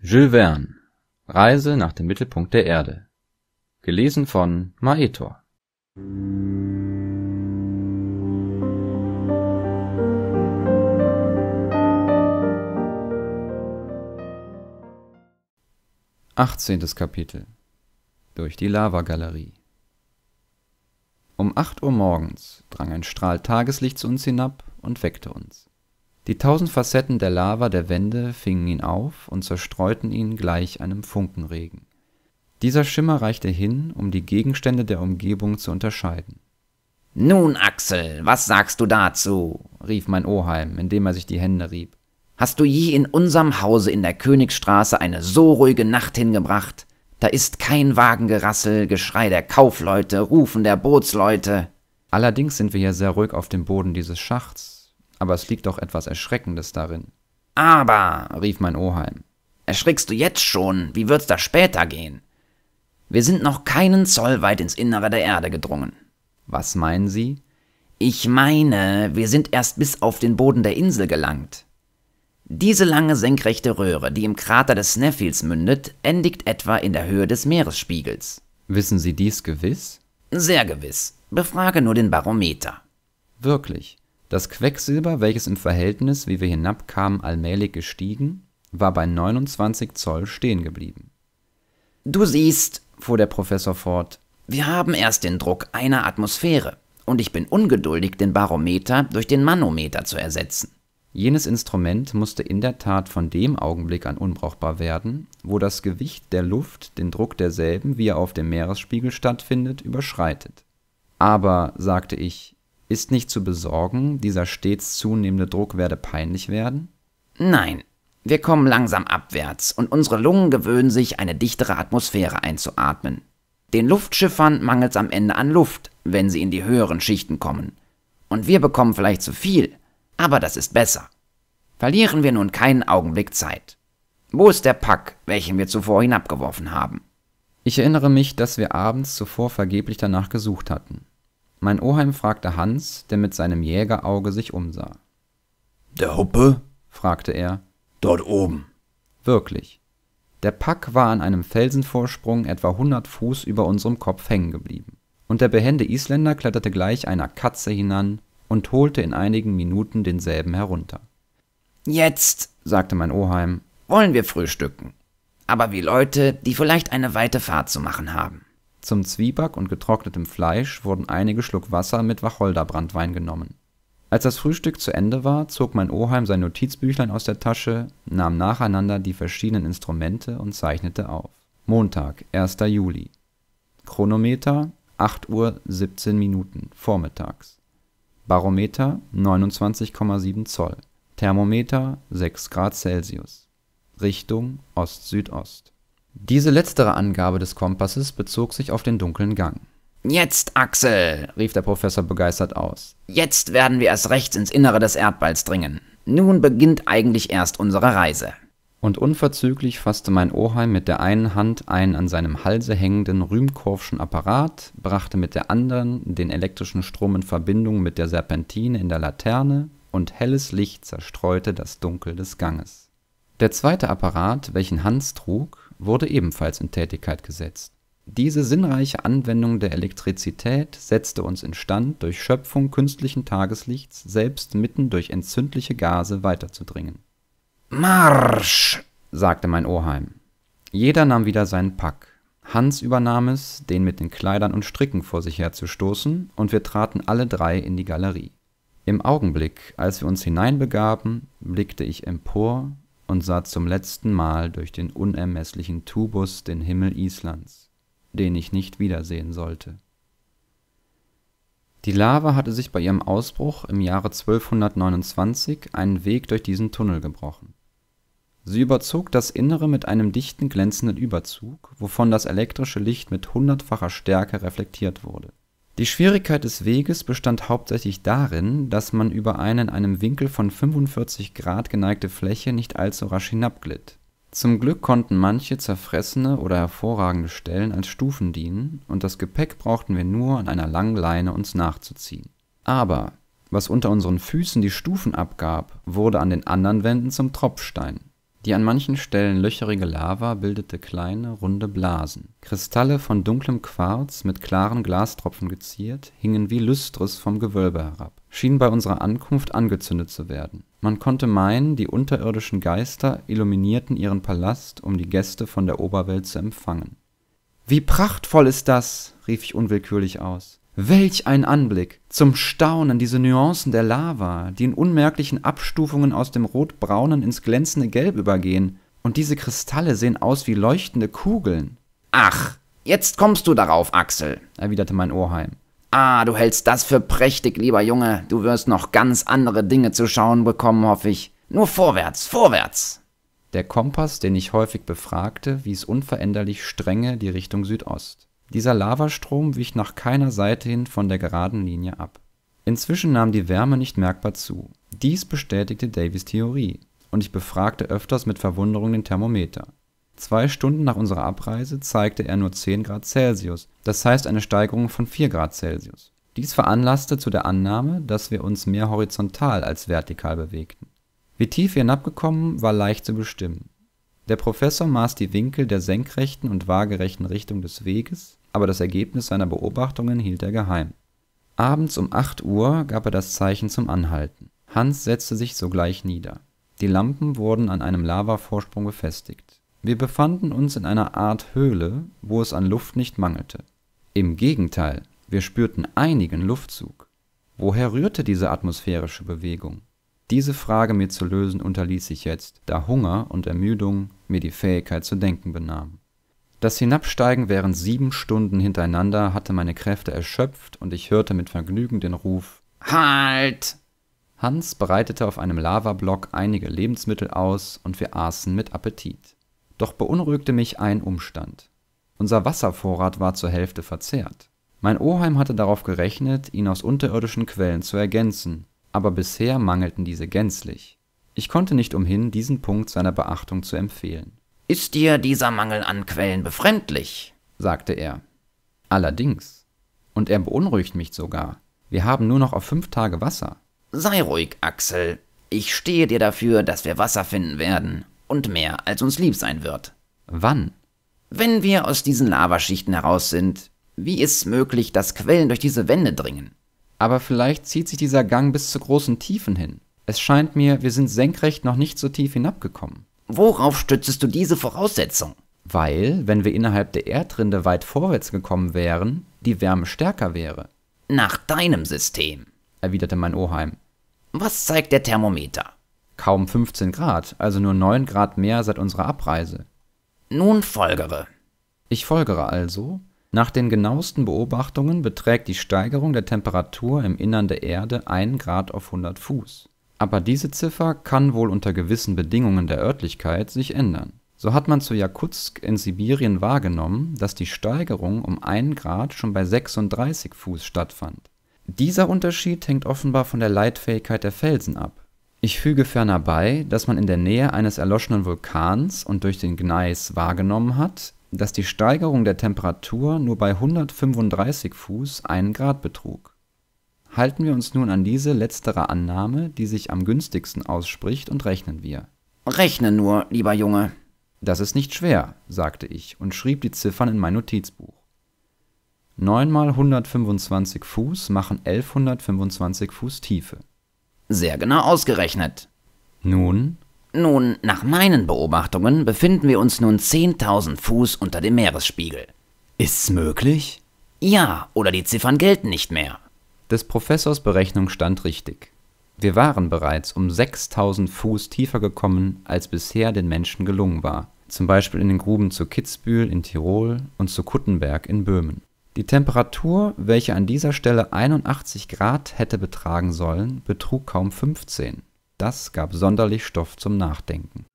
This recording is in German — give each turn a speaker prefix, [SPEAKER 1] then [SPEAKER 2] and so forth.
[SPEAKER 1] Jules Verne Reise nach dem Mittelpunkt der Erde. Gelesen von Maetor. Achtzehntes Kapitel Durch die Lavagalerie um acht Uhr morgens drang ein Strahl Tageslicht zu uns hinab und weckte uns. Die tausend Facetten der Lava der Wände fingen ihn auf und zerstreuten ihn gleich einem Funkenregen. Dieser Schimmer reichte hin, um die Gegenstände der Umgebung
[SPEAKER 2] zu unterscheiden. Nun, Axel, was sagst du dazu? rief mein Oheim, indem er sich die Hände rieb. Hast du je in unserem Hause in der Königsstraße eine so ruhige Nacht hingebracht? Da ist kein Wagengerassel, Geschrei der Kaufleute, Rufen der Bootsleute. Allerdings sind wir hier sehr ruhig auf dem Boden dieses Schachts, aber es liegt doch etwas Erschreckendes darin. Aber, rief mein Oheim, erschrickst du jetzt schon, wie wird's da später gehen? Wir sind noch keinen Zoll weit ins Innere der Erde gedrungen. Was meinen Sie? Ich meine, wir sind erst bis auf den Boden der Insel gelangt. Diese lange senkrechte Röhre, die im Krater des Sneffels mündet, endigt etwa in der Höhe des Meeresspiegels. Wissen Sie dies gewiss? Sehr gewiss. Befrage nur den Barometer. Wirklich. Das Quecksilber, welches
[SPEAKER 1] im Verhältnis, wie wir hinabkamen, allmählich gestiegen, war bei 29 Zoll stehen
[SPEAKER 2] geblieben. Du siehst, fuhr der Professor fort, wir haben erst den Druck einer Atmosphäre, und ich bin ungeduldig, den Barometer durch den Manometer zu ersetzen. Jenes Instrument musste in der Tat von dem Augenblick an unbrauchbar werden,
[SPEAKER 1] wo das Gewicht der Luft den Druck derselben, wie er auf dem Meeresspiegel stattfindet, überschreitet. Aber, sagte ich, ist nicht zu besorgen, dieser stets zunehmende
[SPEAKER 2] Druck werde peinlich werden? Nein, wir kommen langsam abwärts und unsere Lungen gewöhnen sich, eine dichtere Atmosphäre einzuatmen. Den Luftschiffern mangelt's am Ende an Luft, wenn sie in die höheren Schichten kommen. Und wir bekommen vielleicht zu viel, aber das ist besser. Verlieren wir nun keinen Augenblick Zeit. Wo ist der Pack, welchen wir zuvor hinabgeworfen haben? Ich erinnere mich, dass wir abends zuvor vergeblich danach
[SPEAKER 1] gesucht hatten. Mein Oheim fragte Hans, der mit seinem Jägerauge sich umsah.
[SPEAKER 2] Der Huppe?
[SPEAKER 1] fragte er.
[SPEAKER 2] Dort oben.
[SPEAKER 1] Wirklich. Der Pack war an einem Felsenvorsprung etwa hundert Fuß über unserem Kopf hängen geblieben. Und der behende Isländer kletterte gleich einer Katze hinan und holte in einigen Minuten denselben
[SPEAKER 2] herunter. Jetzt, sagte mein Oheim, wollen wir frühstücken. Aber wie Leute, die vielleicht eine weite Fahrt zu machen haben. Zum Zwieback und getrocknetem
[SPEAKER 1] Fleisch wurden einige Schluck Wasser mit Wacholderbrandwein genommen. Als das Frühstück zu Ende war, zog mein Oheim sein Notizbüchlein aus der Tasche, nahm nacheinander die verschiedenen Instrumente und zeichnete auf. Montag, 1. Juli. Chronometer 8 Uhr 17 Minuten vormittags. Barometer 29,7 Zoll. Thermometer 6 Grad Celsius, Richtung Ost-Südost. Diese letztere Angabe des Kompasses bezog sich auf den dunklen Gang.
[SPEAKER 2] Jetzt, Axel, rief der Professor begeistert aus. Jetzt werden wir erst rechts ins Innere des Erdballs dringen. Nun beginnt eigentlich erst unsere Reise.
[SPEAKER 1] Und unverzüglich fasste mein Oheim mit der einen Hand einen an seinem Halse hängenden Rühmkorfschen Apparat, brachte mit der anderen den elektrischen Strom in Verbindung mit der Serpentine in der Laterne und helles Licht zerstreute das Dunkel des Ganges. Der zweite Apparat, welchen Hans trug, wurde ebenfalls in Tätigkeit gesetzt. Diese sinnreiche Anwendung der Elektrizität setzte uns instand, durch Schöpfung künstlichen Tageslichts selbst mitten durch entzündliche Gase weiterzudringen. Marsch! sagte mein Oheim. Jeder nahm wieder seinen Pack. Hans übernahm es, den mit den Kleidern und Stricken vor sich herzustoßen, und wir traten alle drei in die Galerie. Im Augenblick, als wir uns hineinbegaben, blickte ich empor und sah zum letzten Mal durch den unermesslichen Tubus den Himmel Islands, den ich nicht wiedersehen sollte. Die Lava hatte sich bei ihrem Ausbruch im Jahre 1229 einen Weg durch diesen Tunnel gebrochen. Sie überzog das Innere mit einem dichten glänzenden Überzug, wovon das elektrische Licht mit hundertfacher Stärke reflektiert wurde die Schwierigkeit des Weges bestand hauptsächlich darin, dass man über eine in einem Winkel von 45 Grad geneigte Fläche nicht allzu rasch hinabglitt. Zum Glück konnten manche zerfressene oder hervorragende Stellen als Stufen dienen, und das Gepäck brauchten wir nur an einer langen Leine uns nachzuziehen. Aber was unter unseren Füßen die Stufen abgab, wurde an den anderen Wänden zum Tropfstein die an manchen Stellen löcherige Lava bildete kleine, runde Blasen. Kristalle von dunklem Quarz, mit klaren Glastropfen geziert, hingen wie Lustres vom Gewölbe herab, schienen bei unserer Ankunft angezündet zu werden. Man konnte meinen, die unterirdischen Geister illuminierten ihren Palast, um die Gäste von der Oberwelt zu empfangen. »Wie prachtvoll ist das!« rief ich unwillkürlich aus. Welch ein Anblick! Zum Staunen diese Nuancen der Lava, die in unmerklichen Abstufungen aus dem rotbraunen ins glänzende Gelb übergehen. Und diese Kristalle sehen aus
[SPEAKER 2] wie leuchtende Kugeln. Ach, jetzt kommst du darauf, Axel, erwiderte mein Oheim. Ah, du hältst das für prächtig, lieber Junge. Du wirst noch ganz andere Dinge zu schauen bekommen, hoffe ich. Nur vorwärts, vorwärts! Der Kompass, den ich häufig befragte,
[SPEAKER 1] wies unveränderlich strenge die Richtung Südost. Dieser Lavastrom wich nach keiner Seite hin von der geraden Linie ab. Inzwischen nahm die Wärme nicht merkbar zu. Dies bestätigte Davies Theorie, und ich befragte öfters mit Verwunderung den Thermometer. Zwei Stunden nach unserer Abreise zeigte er nur 10 Grad Celsius, das heißt eine Steigerung von 4 Grad Celsius. Dies veranlasste zu der Annahme, dass wir uns mehr horizontal als vertikal bewegten. Wie tief wir hinabgekommen, war leicht zu bestimmen. Der Professor maß die Winkel der senkrechten und waagerechten Richtung des Weges, aber das Ergebnis seiner Beobachtungen hielt er geheim. Abends um 8 Uhr gab er das Zeichen zum Anhalten. Hans setzte sich sogleich nieder. Die Lampen wurden an einem Lavavorsprung befestigt. Wir befanden uns in einer Art Höhle, wo es an Luft nicht mangelte. Im Gegenteil, wir spürten einigen Luftzug. Woher rührte diese atmosphärische Bewegung? Diese Frage mir zu lösen unterließ ich jetzt, da Hunger und Ermüdung mir die Fähigkeit zu denken benahmen. Das Hinabsteigen während sieben Stunden hintereinander hatte meine Kräfte erschöpft und ich hörte mit Vergnügen den Ruf
[SPEAKER 2] Halt!
[SPEAKER 1] Hans breitete auf einem Lavablock einige Lebensmittel aus und wir aßen mit Appetit. Doch beunruhigte mich ein Umstand. Unser Wasservorrat war zur Hälfte verzehrt. Mein Oheim hatte darauf gerechnet, ihn aus unterirdischen Quellen zu ergänzen, aber bisher mangelten diese gänzlich. Ich konnte nicht umhin, diesen Punkt seiner Beachtung zu empfehlen. Ist dir dieser
[SPEAKER 2] Mangel an Quellen befremdlich? sagte er. Allerdings. Und er beunruhigt mich sogar. Wir haben nur noch auf fünf Tage Wasser. Sei ruhig, Axel. Ich stehe dir dafür, dass wir Wasser finden werden. Und mehr, als uns lieb sein wird. Wann? Wenn wir aus diesen Lavaschichten heraus sind, wie ist möglich, dass Quellen durch diese Wände dringen? Aber vielleicht zieht sich dieser Gang bis zu großen Tiefen hin. Es scheint
[SPEAKER 1] mir, wir sind senkrecht noch nicht so tief hinabgekommen. Worauf stützest du diese Voraussetzung?
[SPEAKER 2] Weil, wenn wir innerhalb der Erdrinde weit vorwärts gekommen wären, die Wärme stärker wäre. Nach deinem System, erwiderte mein Oheim. Was zeigt der Thermometer? Kaum 15 Grad, also nur 9 Grad mehr seit unserer Abreise.
[SPEAKER 1] Nun folgere. Ich folgere also, nach den genauesten Beobachtungen beträgt die Steigerung der Temperatur im Innern der Erde 1 Grad auf 100 Fuß. Aber diese Ziffer kann wohl unter gewissen Bedingungen der Örtlichkeit sich ändern. So hat man zu Jakutsk in Sibirien wahrgenommen, dass die Steigerung um 1 Grad schon bei 36 Fuß stattfand. Dieser Unterschied hängt offenbar von der Leitfähigkeit der Felsen ab. Ich füge ferner bei, dass man in der Nähe eines erloschenen Vulkans und durch den Gneis wahrgenommen hat, dass die Steigerung der Temperatur nur bei 135 Fuß 1 Grad betrug. Halten wir uns nun an diese letztere Annahme, die sich am günstigsten ausspricht, und rechnen wir. Rechne nur, lieber Junge. Das ist nicht schwer, sagte ich und schrieb die Ziffern in mein Notizbuch. 9 mal 125
[SPEAKER 2] Fuß machen 1125 Fuß Tiefe. Sehr genau ausgerechnet. Nun? Nun, nach meinen Beobachtungen befinden wir uns nun 10.000 Fuß unter dem Meeresspiegel. Ist's möglich? Ja, oder die Ziffern gelten nicht mehr des Professors Berechnung stand richtig. Wir waren bereits um
[SPEAKER 1] 6000 Fuß tiefer gekommen, als bisher den Menschen gelungen war, zum Beispiel in den Gruben zu Kitzbühel in Tirol und zu Kuttenberg in Böhmen. Die Temperatur, welche an dieser Stelle 81 Grad hätte betragen sollen, betrug kaum 15. Das gab sonderlich Stoff zum Nachdenken.